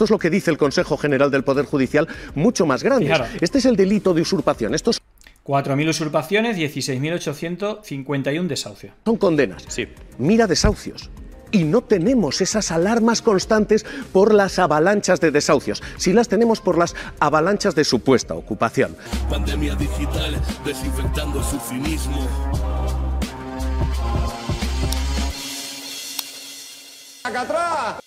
Esto es lo que dice el Consejo General del Poder Judicial, mucho más grande. Este es el delito de usurpación. Estos 4.000 usurpaciones, 16.851 desahucios. Son condenas. Sí. Mira desahucios y no tenemos esas alarmas constantes por las avalanchas de desahucios, si las tenemos por las avalanchas de supuesta ocupación. Pandemia digital desinfectando su ¡Acá atrás!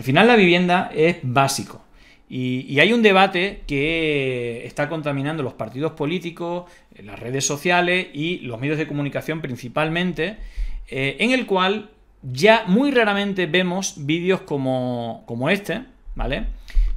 Al final la vivienda es básico. Y, hay un debate que está contaminando los partidos políticos, eh, las redes sociales y los medios de comunicación principalmente, eh, en el cual ya muy raramente vemos vídeos como, como este, ¿vale?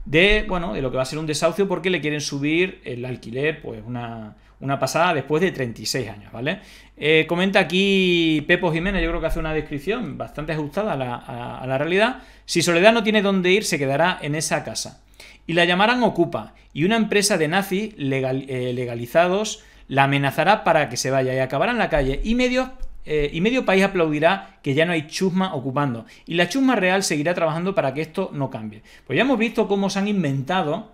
de, bueno, de lo que va a ser un desahucio porque le quieren subir el alquiler, pues una, una pasada después de 36 años, ¿vale? Eh, comenta aquí Pepo Jiménez, yo creo que hace una descripción bastante ajustada a la, realidad. Si Soledad no tiene dónde ir, se quedará en esa casa. Y la llamarán Ocupa, y una empresa de nazis eh, legalizados la amenazará para que se vaya y acabará en la calle. Y medio eh, y medio país aplaudirá que ya no hay chusma ocupando. Y la chusma real seguirá trabajando para que esto no cambie. Pues ya hemos visto cómo se han inventado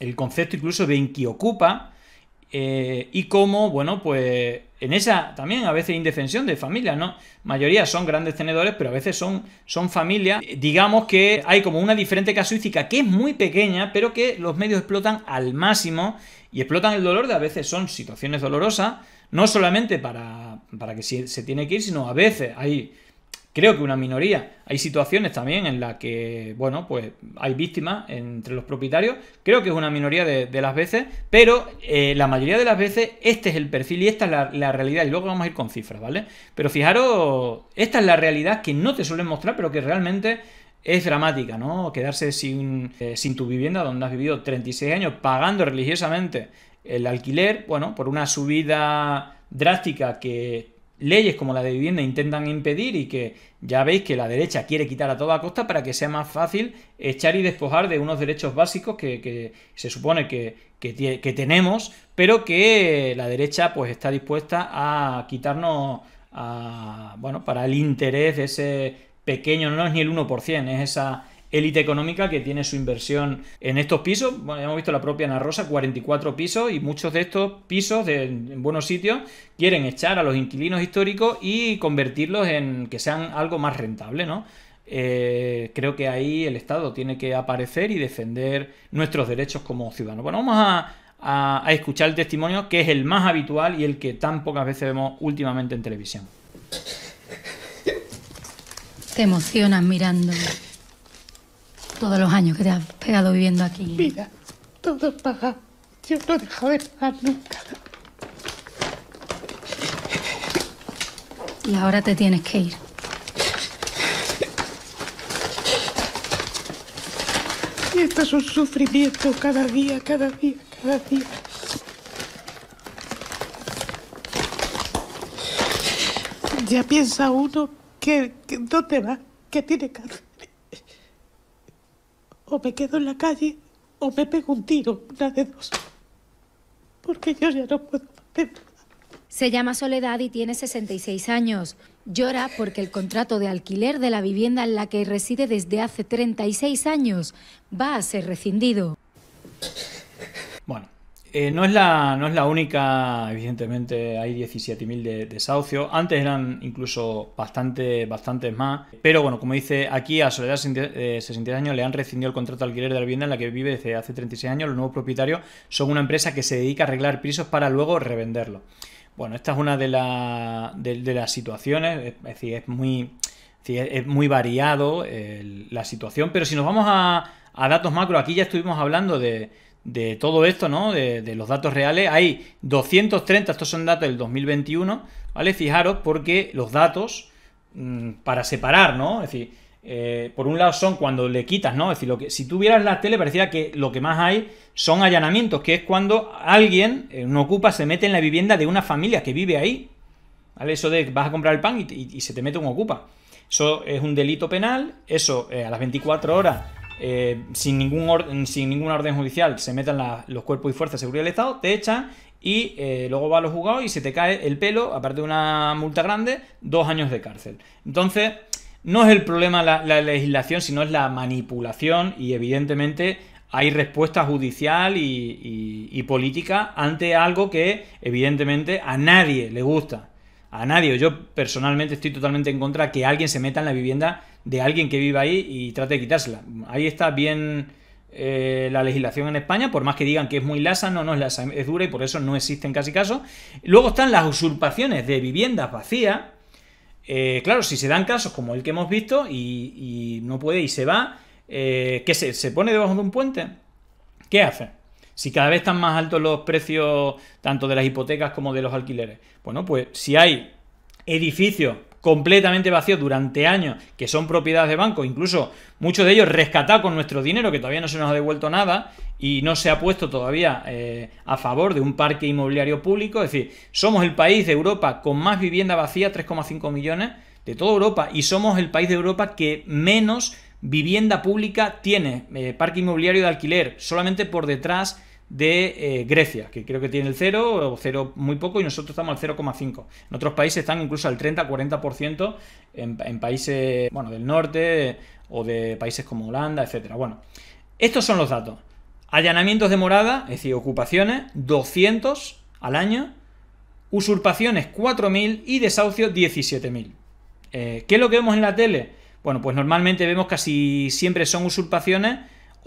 el concepto incluso de inquiocupa ocupa eh, y cómo, bueno, pues en esa también a veces indefensión de familia ¿no? Mayoría son grandes tenedores, pero a veces son, son familias. Digamos que hay como una diferente casuística que es muy pequeña, pero que los medios explotan al máximo y explotan el dolor de a veces son situaciones dolorosas no solamente para, que se, tiene que ir, sino a veces hay, creo que una minoría, hay situaciones también en las que, bueno, pues hay víctimas entre los propietarios, creo que es una minoría de, las veces, pero eh, la mayoría de las veces este es el perfil y esta es la, realidad, y luego vamos a ir con cifras, ¿vale? Pero fijaros, esta es la realidad que no te suelen mostrar, pero que realmente es dramática, ¿no? Quedarse sin, eh, sin, tu vivienda donde has vivido 36 años pagando religiosamente el alquiler, bueno, por una subida drástica que leyes como la de vivienda intentan impedir y que ya veis que la derecha quiere quitar a toda costa para que sea más fácil echar y despojar de unos derechos básicos que, se supone que, que, tenemos, pero que la derecha pues está dispuesta a quitarnos, bueno, para el interés de ese pequeño, no es ni el 1%, es esa élite económica que tiene su inversión en estos pisos. Bueno, hemos visto la propia Ana Rosa, 44 pisos y muchos de estos pisos en buenos sitios quieren echar a los inquilinos históricos y convertirlos en que sean algo más rentable, ¿no? Eh, creo que ahí el Estado tiene que aparecer y defender nuestros derechos como ciudadanos. Bueno, vamos a, escuchar el testimonio que es el más habitual y el que tan pocas veces vemos últimamente en televisión. Te emocionas mirándome. Todos los años que te has pegado viviendo aquí. Mira, todo pagado. Yo no he de pagar nunca. Y ahora te tienes que ir. Y esto es un sufrimiento cada día, cada día, cada día. Ya piensa uno que, no te va, que tiene que o me quedo en la calle o me pego un tiro, una de dos. Porque yo ya no puedo Se llama Soledad y tiene 66 años. Llora porque el contrato de alquiler de la vivienda en la que reside desde hace 36 años va a ser rescindido. Bueno, eh, no, es la, no es la única, evidentemente hay 17.000 de desahucios, antes eran incluso bastante, bastantes más, pero bueno, como dice aquí, a Soledad 60 eh, años le han rescindido el contrato de alquiler de la vivienda en la que vive desde hace 36 años, los nuevos propietarios son una empresa que se dedica a arreglar pisos para luego revenderlos. Bueno, esta es una de, de, las situaciones, es, decir, es muy, es muy variado la situación, pero si nos vamos a datos macro, aquí ya estuvimos hablando de de todo esto, ¿no? De, los datos reales. Hay 230, estos son datos del 2021, ¿vale? Fijaros porque los datos mm, para separar, ¿no? Es decir, eh, por un lado son cuando le quitas, ¿no? Es decir, lo que, si tuvieras la tele pareciera que lo que más hay son allanamientos, que es cuando alguien, eh, un no ocupa, se mete en la vivienda de una familia que vive ahí. ¿Vale? Eso de vas a comprar el pan y, se te mete un ocupa. Eso es un delito penal, eso eh, a las 24 horas eh, sin, ningún orden, sin ninguna orden judicial se metan los cuerpos y fuerzas de seguridad del Estado, te echan y eh, luego va a los juzgados y se te cae el pelo, aparte de una multa grande, dos años de cárcel. Entonces, no es el problema la, legislación, sino es la manipulación y evidentemente hay respuesta judicial y, y, política ante algo que evidentemente a nadie le gusta. A nadie. Yo personalmente estoy totalmente en contra de que alguien se meta en la vivienda de alguien que viva ahí y trate de quitársela. Ahí está bien eh, la legislación en España, por más que digan que es muy lasa, no, no es lasa, es dura y por eso no existen casi casos. Luego están las usurpaciones de viviendas vacías. Eh, claro, si se dan casos como el que hemos visto y, no puede y se va, eh, ¿qué se, se pone debajo de un puente? ¿Qué hace? Si cada vez están más altos los precios tanto de las hipotecas como de los alquileres. Bueno, pues si hay edificios completamente vacío durante años, que son propiedades de banco, incluso muchos de ellos rescatados con nuestro dinero, que todavía no se nos ha devuelto nada y no se ha puesto todavía eh, a favor de un parque inmobiliario público. Es decir, somos el país de Europa con más vivienda vacía, 3,5 millones de toda Europa, y somos el país de Europa que menos vivienda pública tiene, eh, parque inmobiliario de alquiler, solamente por detrás de eh, Grecia, que creo que tiene el 0 o 0 muy poco y nosotros estamos al 0,5. En otros países están incluso al 30-40% en, países bueno, del norte o de países como Holanda, etcétera. Bueno, estos son los datos. Allanamientos de morada, es decir, ocupaciones, 200 al año, usurpaciones 4.000 y desahucios 17.000. Eh, ¿Qué es lo que vemos en la tele? Bueno, pues normalmente vemos casi siempre son usurpaciones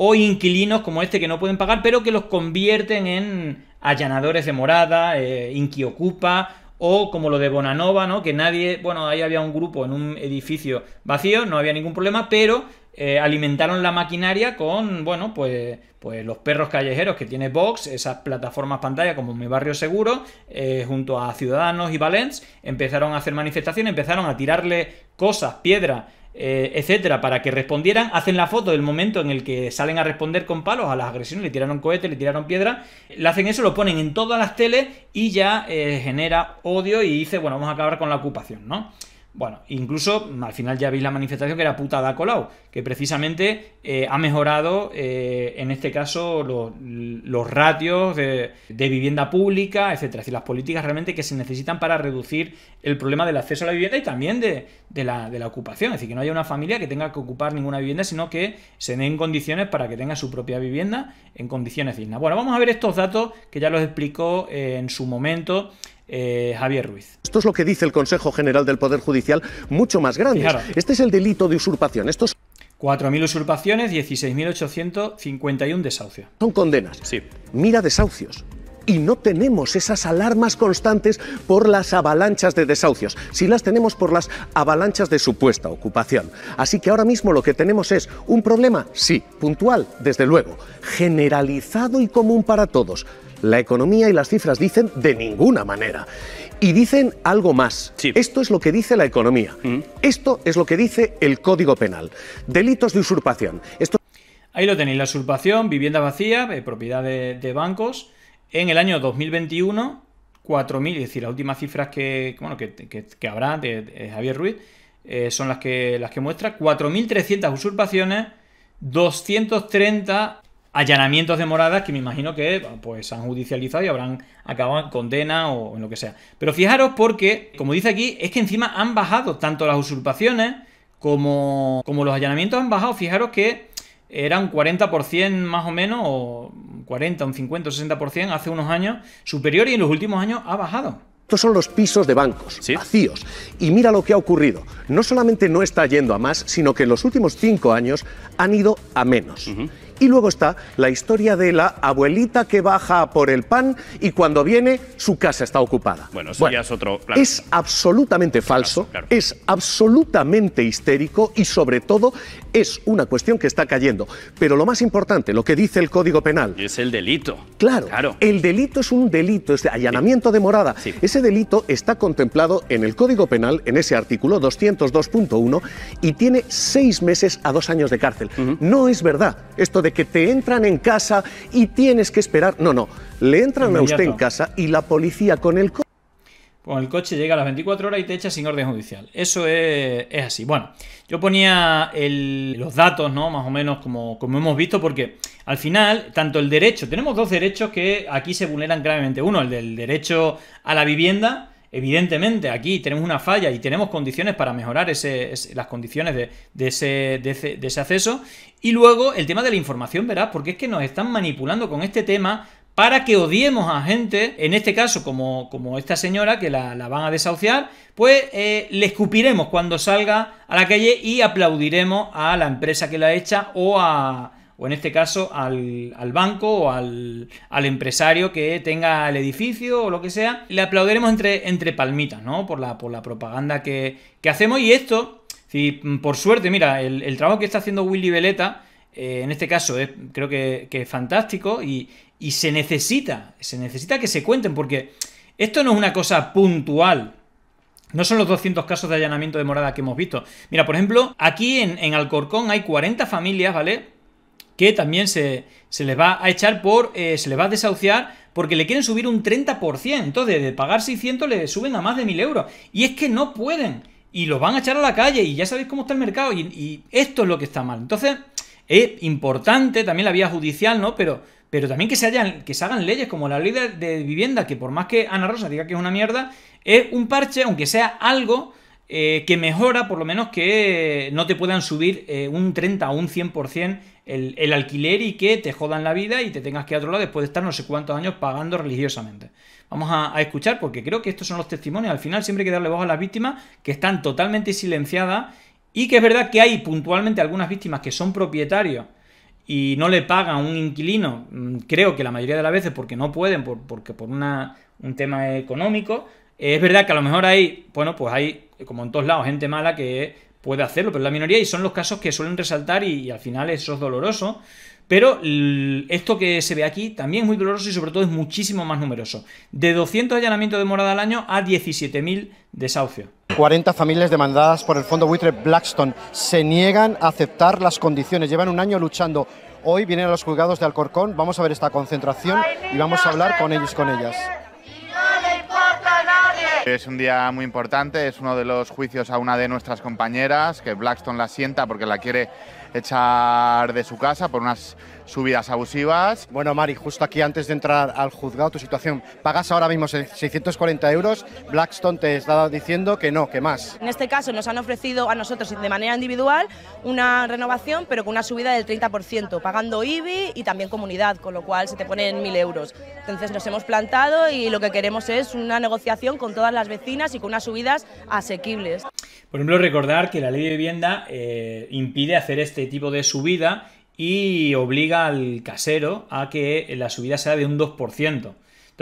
o inquilinos como este que no pueden pagar, pero que los convierten en allanadores de morada, eh, inquiocupa o como lo de Bonanova, ¿no? Que nadie, bueno, ahí había un grupo en un edificio vacío, no había ningún problema, pero eh, alimentaron la maquinaria con, bueno, pues, pues los perros callejeros que tiene Vox, esas plataformas pantalla como Mi Barrio Seguro, eh, junto a Ciudadanos y Valens, empezaron a hacer manifestaciones, empezaron a tirarle cosas, piedras, eh, etcétera, para que respondieran, hacen la foto del momento en el que salen a responder con palos a las agresiones, le tiraron cohetes, le tiraron piedra, le hacen eso, lo ponen en todas las teles y ya genera odio y dice, bueno, vamos a acabar con la ocupación, ¿no? Bueno, incluso al final ya veis la manifestación que era da colao, que precisamente eh, ha mejorado eh, en este caso los ratios de, vivienda pública, etcétera. Es decir, las políticas realmente que se necesitan para reducir el problema del acceso a la vivienda y también de, la, ocupación. Es decir, que no haya una familia que tenga que ocupar ninguna vivienda, sino que se den condiciones para que tenga su propia vivienda en condiciones dignas. Bueno, vamos a ver estos datos que ya los explicó eh, en su momento eh, Javier Ruiz. Esto es lo que dice el Consejo General del Poder Judicial, mucho más grande. Este es el delito de usurpación. Estos 4.000 usurpaciones, 16.851 desahucios. Son condenas. Sí. Mira desahucios. Y no tenemos esas alarmas constantes por las avalanchas de desahucios. Sí las tenemos por las avalanchas de supuesta ocupación. Así que ahora mismo lo que tenemos es un problema, sí, puntual, desde luego, generalizado y común para todos la economía y las cifras dicen de ninguna manera. Y dicen algo más. Esto es lo que dice la economía. Mm. Esto es lo que dice el Código Penal. Delitos de usurpación. Esto... Ahí lo tenéis, la usurpación, vivienda vacía, eh, propiedad de, bancos. En el año 2021, 4.000, es decir, las últimas cifras que, bueno, que, que, habrá de, Javier Ruiz eh, son las que, las que muestra. 4.300 usurpaciones, 230 allanamientos de moradas que me imagino que pues han judicializado y habrán acabado en condena o en lo que sea. Pero fijaros porque, como dice aquí, es que encima han bajado tanto las usurpaciones como, como los allanamientos han bajado. Fijaros que era un 40% más o menos, o 40, un 50, un 60% hace unos años superior y en los últimos años ha bajado. Estos son los pisos de bancos, vacíos. Y mira lo que ha ocurrido. No solamente no está yendo a más, sino que en los últimos cinco años han ido a menos. Y luego está la historia de la abuelita que baja por el pan y cuando viene su casa está ocupada. Bueno, eso ya es otro plan. Es absolutamente falso, es absolutamente histérico y sobre todo es una cuestión que está cayendo. Pero lo más importante, lo que dice el Código Penal. es el delito. Claro, claro. El delito es un delito, es de allanamiento de morada. Ese delito está contemplado en el Código Penal, en ese artículo 202.1, y tiene seis meses a dos años de cárcel. No es verdad esto de que te entran en casa y tienes que esperar. No, no, le entran a usted en casa y la policía con el coche... Con el coche llega a las 24 horas y te echa sin orden judicial. Eso es, así. Bueno, yo ponía los datos, ¿no? Más o menos como, como hemos visto, porque al final, tanto el derecho, tenemos dos derechos que aquí se vulneran gravemente. Uno, el del derecho a la vivienda, Evidentemente, aquí tenemos una falla y tenemos condiciones para mejorar las condiciones de, ese, acceso. Y luego el tema de la información, verás, porque es que nos están manipulando con este tema para que odiemos a gente, en este caso como, como esta señora que la, van a desahuciar, pues eh, le escupiremos cuando salga a la calle y aplaudiremos a la empresa que la echa o a, o en este caso al, banco o al, empresario que tenga el edificio o lo que sea, le aplaudiremos entre, entre palmitas, ¿no? Por la, por la propaganda que, hacemos y esto, si por suerte, mira, el, trabajo que está haciendo Willy Veleta, eh, en este caso eh, creo que, es fantástico y, se necesita, se necesita que se cuenten porque esto no es una cosa puntual, no son los 200 casos de allanamiento de morada que hemos visto. Mira, por ejemplo, aquí en, en Alcorcón hay 40 familias, ¿vale? que también se, se les va a echar por, eh, se les va a desahuciar porque le quieren subir un 30%. Entonces, de pagar 600 le suben a más de 1000 euros. Y es que no pueden. Y los van a echar a la calle y ya sabéis cómo está el mercado. Y, esto es lo que está mal. Entonces, es importante también la vía judicial, ¿no? Pero, pero también que se, hayan, que se hagan leyes como la ley de vivienda, que por más que Ana Rosa diga que es una mierda, es un parche, aunque sea algo eh, que mejora, por lo menos que no te puedan subir eh, un 30 o un 100% el, alquiler y que te jodan la vida y te tengas que ir a otro lado después de estar no sé cuántos años pagando religiosamente. Vamos a, escuchar porque creo que estos son los testimonios. Al final siempre hay que darle voz a las víctimas que están totalmente silenciadas y que es verdad que hay puntualmente algunas víctimas que son propietarios y no le pagan un inquilino, mm, creo que la mayoría de las veces porque no pueden, por, porque por un tema económico. Eh, es verdad que a lo mejor hay, bueno, pues hay eh, como en todos lados, gente mala que puede hacerlo, pero la minoría y son los casos que suelen resaltar y, al final eso es doloroso. Pero esto que se ve aquí también es muy doloroso y sobre todo es muchísimo más numeroso. De 200 allanamientos de morada al año a 17.000 desahucios. 40 familias demandadas por el fondo buitre Blackstone se niegan a aceptar las condiciones. Llevan un año luchando. Hoy vienen a los juzgados de Alcorcón. Vamos a ver esta concentración y vamos a hablar con ellos con ellas es un día muy importante, es uno de los juicios a una de nuestras compañeras, que Blackstone la sienta porque la quiere echar de su casa por unas subidas abusivas. Bueno, Mari, justo aquí antes de entrar al juzgado, tu situación. Pagas ahora mismo 640 euros. Blackstone te está diciendo que no, que más. En este caso nos han ofrecido a nosotros de manera individual una renovación, pero con una subida del 30%, pagando IBI y también comunidad, con lo cual se te ponen 1.000 euros. Entonces nos hemos plantado y lo que queremos es una negociación con todas las vecinas y con unas subidas asequibles. Por ejemplo, recordar que la ley de vivienda eh, impide hacer este este tipo de subida y obliga al casero a que la subida sea de un 2%. Entonces,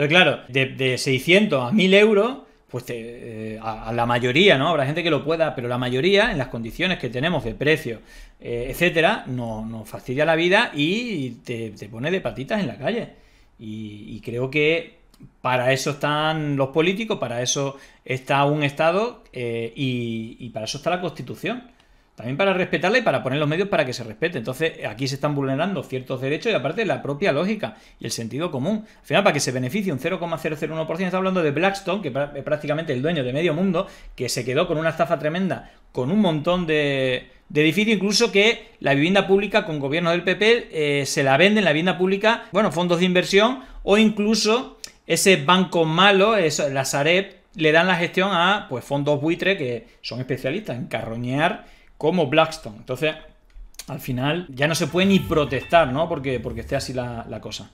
claro, de, 600 a 1000 euros, pues eh, a, la mayoría, ¿no? Habrá gente que lo pueda, pero la mayoría, en las condiciones que tenemos de precio, eh, etcétera, nos no fastidia la vida y te, pone de patitas en la calle. y, creo que para eso están los políticos, para eso está un Estado eh, y, y, para eso está la Constitución. También para respetarla y para poner los medios para que se respete. Entonces, aquí se están vulnerando ciertos derechos y aparte la propia lógica y el sentido común. Al final, para que se beneficie un 0,001%, está hablando de Blackstone, que es prácticamente el dueño de medio mundo, que se quedó con una estafa tremenda, con un montón de, de incluso que la vivienda pública con gobierno del PP eh, se la venden, la vivienda pública, bueno, fondos de inversión o incluso ese banco malo, la Sareb, le dan la gestión a pues fondos buitre que son especialistas en carroñear como Blackstone. Entonces, al final ya no se puede ni protestar, ¿no? Porque, porque esté así la, cosa.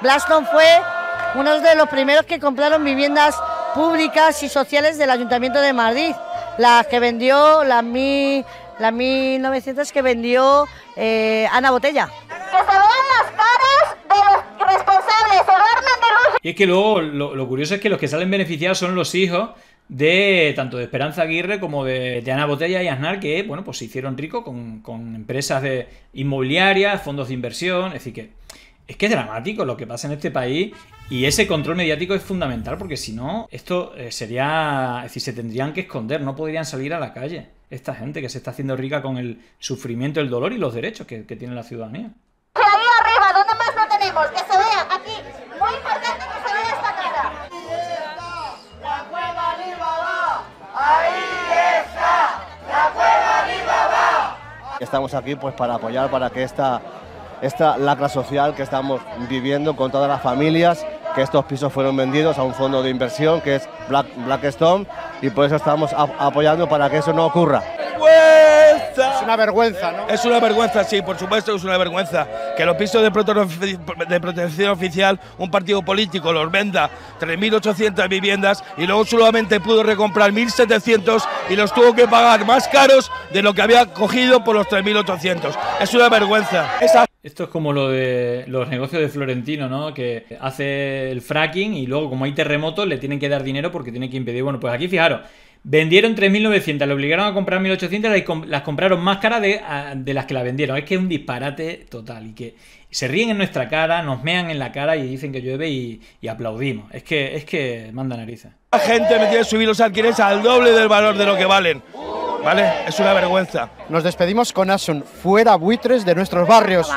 Blackstone fue uno de los primeros que compraron viviendas públicas y sociales del Ayuntamiento de Madrid, las que vendió, las, las 1900 que vendió eh, Ana Botella. Y es que luego lo, curioso es que los que salen beneficiados son los hijos de tanto de Esperanza Aguirre como de, Ana Botella y Aznar, que bueno, pues se hicieron ricos con, empresas de inmobiliarias, fondos de inversión, es decir que es que es dramático lo que pasa en este país y ese control mediático es fundamental porque si no, esto eh, sería, es decir, se tendrían que esconder, no podrían salir a la calle esta gente que se está haciendo rica con el sufrimiento, el dolor y los derechos que, tiene la ciudadanía. tenemos? estamos aquí pues para apoyar para que esta, esta lacra social que estamos viviendo con todas las familias, que estos pisos fueron vendidos a un fondo de inversión que es Black, Blackstone y por eso estamos apoyando para que eso no ocurra. Es una vergüenza, ¿no? Es una vergüenza, sí, por supuesto es una vergüenza. Que los pisos de, protección oficial, un partido político los venda 3.800 viviendas y luego solamente pudo recomprar 1.700 y los tuvo que pagar más caros de lo que había cogido por los 3.800. Es una vergüenza. esto es como lo de los negocios de Florentino, ¿no? Que hace el fracking y luego como hay terremotos le tienen que dar dinero porque tiene que impedir, bueno, pues aquí fijaros, Vendieron 3.900, le obligaron a comprar 1.800 y las compraron más cara de, las que la vendieron. Es que es un disparate total y que se ríen en nuestra cara, nos mean en la cara y dicen que llueve y, aplaudimos. Es que, es que manda narices. La gente me tiene que subir los alquileres al doble del valor de lo que valen. ¿Vale? Es una vergüenza. Nos despedimos con Asun. Fuera buitres de nuestros barrios.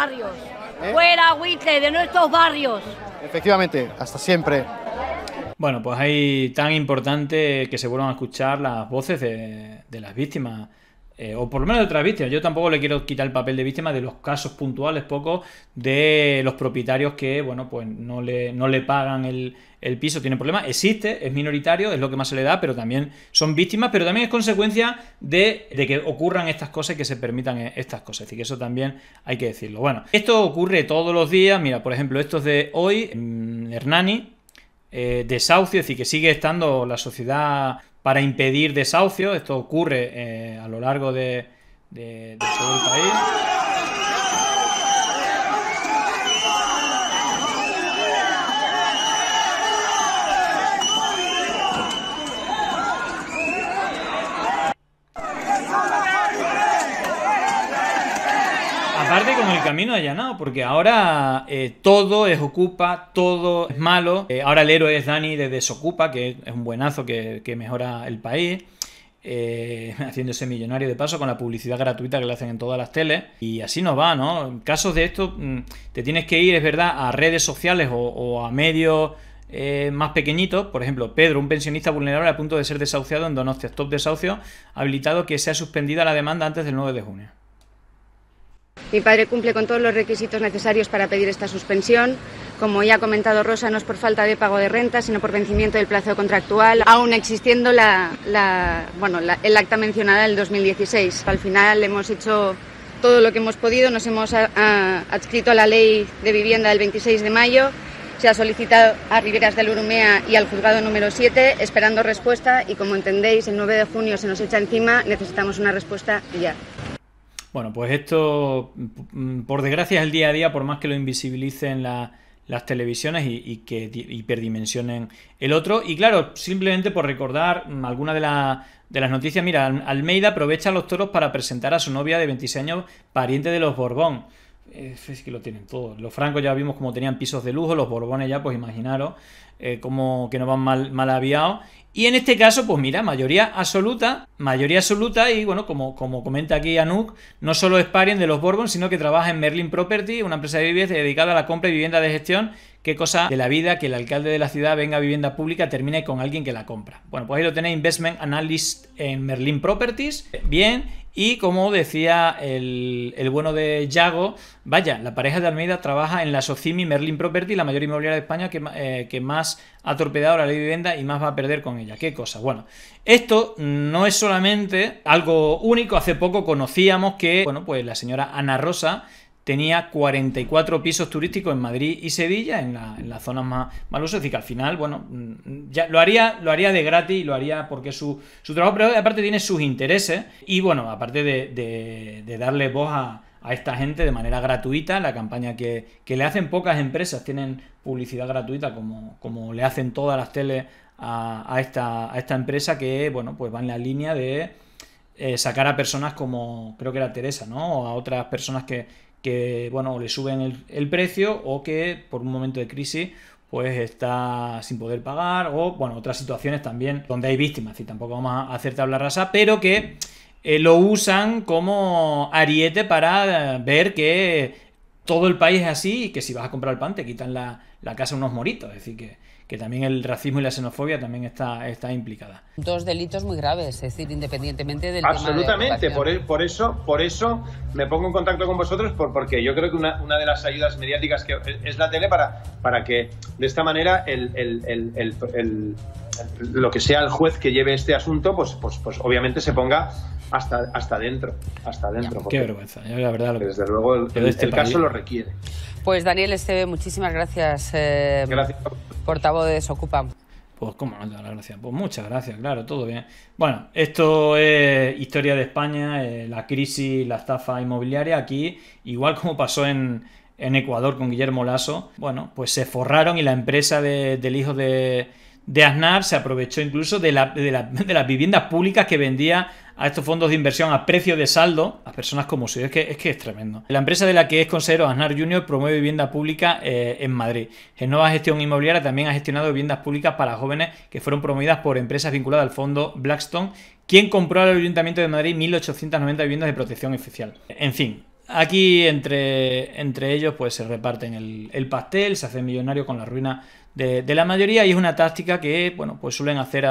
Fuera buitres de nuestros barrios. Efectivamente, hasta siempre. Bueno, pues hay tan importante que se vuelvan a escuchar las voces de, las víctimas. Eh, o por lo menos de otras víctimas. Yo tampoco le quiero quitar el papel de víctima de los casos puntuales, poco, de los propietarios que, bueno, pues no le, no le pagan el, piso, tiene problemas. Existe, es minoritario, es lo que más se le da, pero también son víctimas, pero también es consecuencia de, que ocurran estas cosas y que se permitan eh, estas cosas. Así que eso también hay que decirlo. Bueno, esto ocurre todos los días. Mira, por ejemplo, estos de hoy, mm, Hernani, desahucios desahucio, es decir, que sigue estando la sociedad para impedir desahucio. Esto ocurre eh, a lo largo de, de todo el país. Aparte con el camino allanado, porque ahora eh, todo es ocupa, todo es malo. Eh, ahora el héroe es Dani de Desocupa, que es un buenazo que, mejora el país. Eh, haciéndose millonario de paso con la publicidad gratuita que le hacen en todas las teles. Y así nos va, ¿no? En casos de esto, mm, te tienes que ir, es verdad, a redes sociales o, a medios más pequeñitos. Por ejemplo, Pedro, un pensionista vulnerable a punto de ser desahuciado en Donostia, Stop Desahucio, ha habilitado que sea suspendida la demanda antes del 9 de junio. Mi padre cumple con todos los requisitos necesarios para pedir esta suspensión. Como ya ha comentado Rosa, no es por falta de pago de renta, sino por vencimiento del plazo contractual, aún existiendo la, bueno, el acta mencionada del 2016. Al final hemos hecho todo lo que hemos podido, nos hemos adscrito a la ley de vivienda del 26 de mayo. Se ha solicitado a Riberas del Urumea y al juzgado número 7, esperando respuesta y como entendéis, el 9 de junio se nos echa encima, necesitamos una respuesta ya. Bueno, pues esto, mm, por desgracia, es el día a día, por más que lo invisibilicen las televisiones y, que hiperdimensionen el otro. Y claro, simplemente por recordar mm, alguna de, las noticias, mira, Almeida aprovecha a los toros para presentar a su novia de 26 años, pariente de los Borbón. Eh, es que lo tienen todo. Los francos ya vimos como tenían pisos de lujo, los borbones ya, pues imaginaros eh, como que no van mal, mal aviados. Y en este caso, pues mira, mayoría absoluta, mayoría absoluta y bueno, como, como comenta aquí Anuk, no solo es parien de los Borbón, sino que trabaja en Merlin Property, una empresa de viviendas dedicada a la compra y vivienda de gestión Qué cosa de la vida que el alcalde de la ciudad venga a vivienda pública, termine con alguien que la compra. Bueno, pues ahí lo tenéis, Investment Analyst en Merlin Properties. Bien, y como decía el, bueno de Yago, vaya, la pareja de Almeida trabaja en la Socimi Merlin Properties, la mayor inmobiliaria de España que, eh, que más ha torpedado la ley de vivienda y más va a perder con ella. Qué cosa. Bueno, esto no es solamente algo único. Hace poco conocíamos que, bueno, pues la señora Ana Rosa tenía 44 pisos turísticos en Madrid y Sevilla, en, las zonas más malusas. Es decir, que al final, bueno, mm, ya lo haría, lo haría de gratis, lo haría porque su, trabajo, pero aparte tiene sus intereses y bueno, aparte de, darle voz a, esta gente de manera gratuita, la campaña que, le hacen pocas empresas, tienen publicidad gratuita como, como le hacen todas las teles a, esta, a esta empresa que, bueno, pues va en la línea de eh, sacar a personas como creo que era Teresa, ¿no? O a otras personas que, que bueno, le suben el, precio o que por un momento de crisis pues está sin poder pagar o bueno, otras situaciones también donde hay víctimas, y tampoco vamos a hacerte hablar rasa, pero que eh, lo usan como ariete para eh, ver que todo el país es así y que si vas a comprar el pan te quitan la, la casa unos moritos, es decir que que también el racismo y la xenofobia también está, está implicada. Dos delitos muy graves, es decir, independientemente del Absolutamente, tema de e, por, eso, por eso me pongo en contacto con vosotros, por, porque yo creo que una, una de las ayudas mediáticas que e, es la tele para, para que de esta manera el, el, el, lo que sea el juez que lleve este asunto, pues, pues, pues obviamente se ponga hasta, hasta dentro, hasta dentro. qué vergüenza, verdad. Desde luego el, este caso lo requiere. Pues Daniel Esteve, muchísimas gracias. Eh, gracias. Portavoz de Pues cómo no te la gracia Pues muchas gracias, claro, todo bien. Bueno, esto es historia de España, eh, la crisis, la estafa inmobiliaria aquí, igual como pasó en, en Ecuador con Guillermo Lasso, bueno, pues se forraron y la empresa del hijo de, de Aznar se aprovechó incluso de, de, la, de, las viviendas públicas que vendía a estos fondos de inversión a precio de saldo a personas como suyo, Es que, es que es tremendo. La empresa de la que es consejero Aznar Junior promueve vivienda pública eh, en Madrid. En Nueva Gestión Inmobiliaria también ha gestionado viviendas públicas para jóvenes que fueron promovidas por empresas vinculadas al fondo Blackstone, quien compró al Ayuntamiento de Madrid 1.890 viviendas de protección oficial. En fin, Aquí entre, entre ellos pues se reparten el, pastel, se hace millonario con la ruina de, la mayoría y es una táctica que, bueno, pues suelen hacer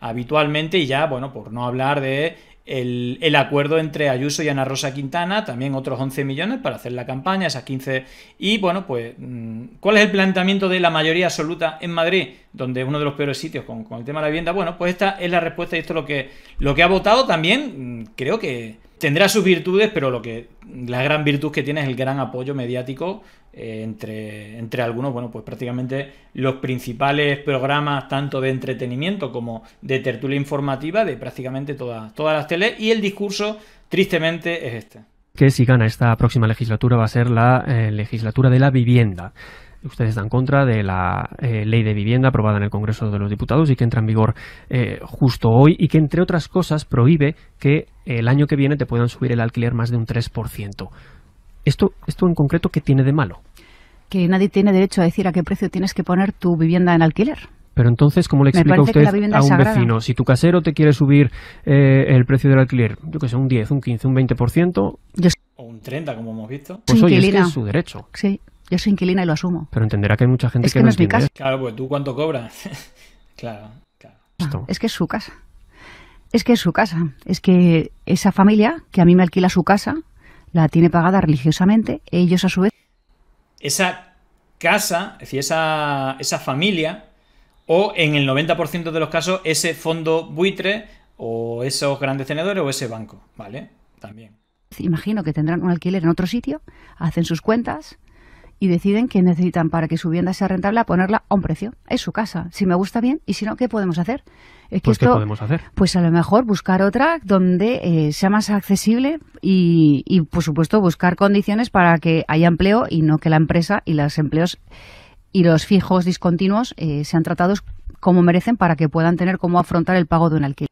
habitualmente y ya, bueno, por no hablar de el, acuerdo entre Ayuso y Ana Rosa Quintana, también otros 11 millones para hacer la campaña, esas 15. Y bueno, pues, mm, ¿cuál es el planteamiento de la mayoría absoluta en Madrid, donde es uno de los peores sitios con, con el tema de la vivienda? Bueno, pues esta es la respuesta y esto es lo que, lo que ha votado también, mm, creo que tendrá sus virtudes, pero lo que la gran virtud que tiene es el gran apoyo mediático eh, entre, algunos, bueno, pues prácticamente los principales programas tanto de entretenimiento como de tertulia informativa de prácticamente todas, todas las teles y el discurso tristemente es este. Que si gana esta próxima legislatura va a ser la eh, legislatura de la vivienda ustedes están en contra de la eh, ley de vivienda aprobada en el Congreso de los Diputados y que entra en vigor justo hoy y que, entre otras cosas, prohíbe que el año que viene te puedan subir el alquiler más de un 3%. ¿Esto, esto en concreto qué tiene de malo? Que nadie tiene derecho a decir a qué precio tienes que poner tu vivienda en alquiler. Pero entonces, ¿cómo le explica usted a un vecino? Si tu casero te quiere subir eh, el precio del alquiler, yo que sé, un 10, un 15, un 20%... O un 30, como hemos visto. Pues oye, es es su derecho. Sí, yo soy inquilina y lo asumo. Pero entenderá que hay mucha gente que, no, es Claro, pues tú cuánto cobras. claro, claro. es que es su casa. Es que es su casa. Es que esa familia que a mí me alquila su casa la tiene pagada religiosamente, ellos a su vez. Esa casa, es decir, esa, esa familia, o en el 90% de los casos, ese fondo buitre, o esos grandes tenedores, o ese banco, ¿vale? También. Imagino que tendrán un alquiler en otro sitio, hacen sus cuentas, y deciden que necesitan para que su vivienda sea rentable ponerla a un precio. Es su casa. Si me gusta bien y si no, ¿qué podemos hacer? pues, ¿qué podemos hacer? Pues a lo mejor buscar otra donde eh, sea más accesible y, por supuesto, buscar condiciones para que haya empleo y no que la empresa y los empleos y los fijos discontinuos eh, sean tratados como merecen para que puedan tener cómo afrontar el pago de un alquiler.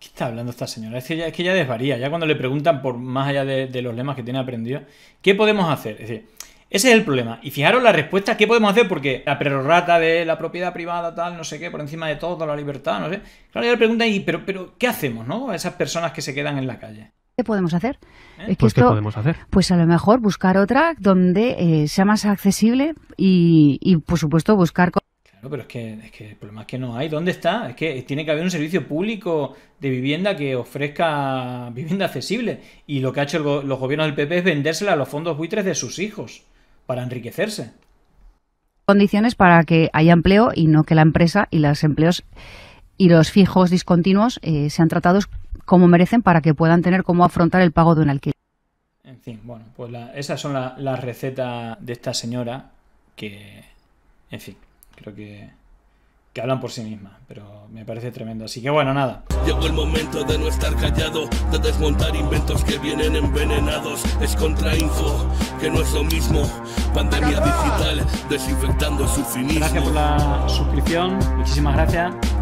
¿Qué está hablando esta señora? Es que ya, es ya desvaría. Ya cuando le preguntan, por más allá de, de los lemas que tiene aprendido, ¿qué podemos hacer? Es decir, ese es el problema. Y fijaros la respuesta, ¿qué podemos hacer? Porque la prerrogata de la propiedad privada, tal, no sé qué, por encima de todo, la libertad, no sé. Claro, yo le pregunta ¿y pero, pero qué hacemos, no? A esas personas que se quedan en la calle. ¿Qué podemos hacer? ¿Eh? pues, ¿qué podemos hacer? Pues a lo mejor buscar otra donde eh, sea más accesible y, por supuesto, buscar... Claro, pero es que, es que el problema es que no hay. ¿Dónde está? Es que tiene que haber un servicio público de vivienda que ofrezca vivienda accesible. Y lo que ha hecho el, los gobiernos del PP es vendérsela a los fondos buitres de sus hijos para enriquecerse. Condiciones para que haya empleo y no que la empresa y los empleos y los fijos discontinuos eh, sean tratados como merecen para que puedan tener cómo afrontar el pago de un alquiler. En fin, bueno, pues esas son las recetas de esta señora que, en fin, creo que que hablan por sí mismas, pero me parece tremendo. Así que bueno, nada. Llegó el momento de no estar callado, de desmontar inventos que vienen envenenados. Es contrainfo, que no es lo mismo. Pandemia digital, desinfectando su fin Gracias por la suscripción, muchísimas gracias.